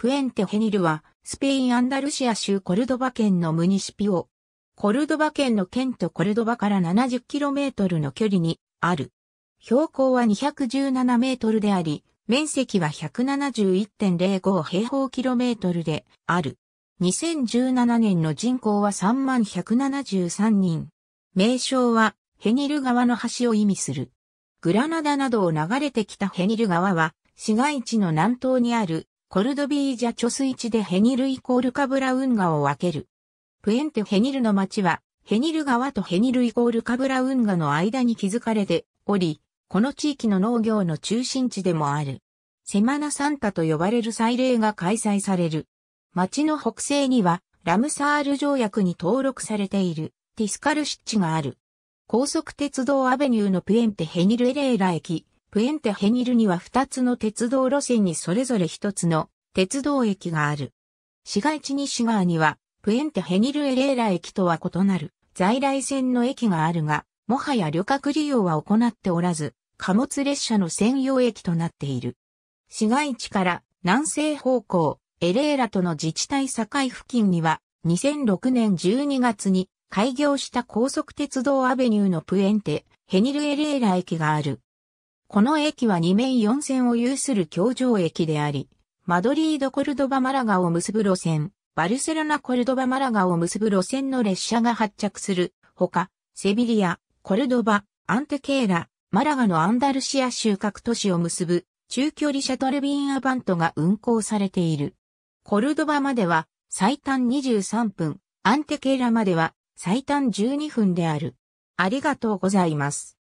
プエンテヘニルは、スペイン・アンダルシア州コルドバ県のムニシピオ。コルドバ県の県とコルドバから 70km の距離にある。標高は217メートルであり、面積は171.05平方キロメートルである。2017年の人口は3173人。名称はヘニル川の橋を意味する。グラナダなどを流れてきたヘニル川は市街地の南東にあるコルドビージャ貯水池でヘニルイコールカブラ運河を分ける。プエンテヘニルの町は、ヘニル川とヘニルイコールカブラ運河の間に築かれており、この地域の農業の中心地でもある。セマナサンタと呼ばれる祭礼が開催される。町の北西には、ラムサール条約に登録されている、ティスカル湿地がある。高速鉄道アベニューのプエンテヘニルエレーラ駅、プエンテヘニルには2つの鉄道路線にそれぞれ1つの鉄道駅がある。市街地西側には、プエンテヘニルエレーラ駅とは異なる在来線の駅があるが、もはや旅客利用は行っておらず、貨物列車の専用駅となっている。市街地から南西方向、エレーラとの自治体境付近には、2006年12月に開業した高速鉄道アベニューのプエンテ、ヘニルエレーラ駅がある。この駅は2面4線を有する橋上駅であり、マドリード・コルドバ・マラガを結ぶ路線、バルセロナ・コルドバ・マラガを結ぶ路線の列車が発着するほか、セビリア、コルドバ、アンテケーラ、マラガのアンダルシア州各都市を結ぶ中距離シャトル便アバントが運行されている。コルドバまでは最短23分、アンテケーラまでは最短12分である。ありがとうございます。